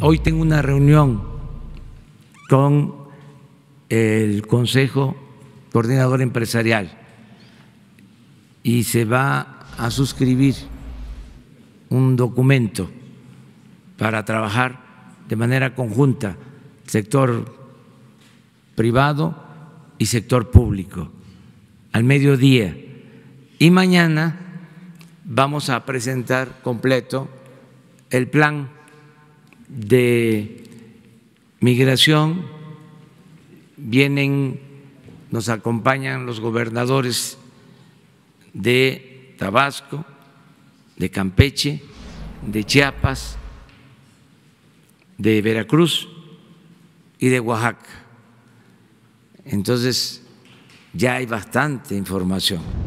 Hoy tengo una reunión con el Consejo Coordinador Empresarial y se va a suscribir un documento para trabajar de manera conjunta sector privado y sector público al mediodía. Y mañana vamos a presentar completo el plan de migración, vienen, nos acompañan los gobernadores de Tabasco, de Campeche, de Chiapas, de Veracruz y de Oaxaca. Entonces, ya hay bastante información.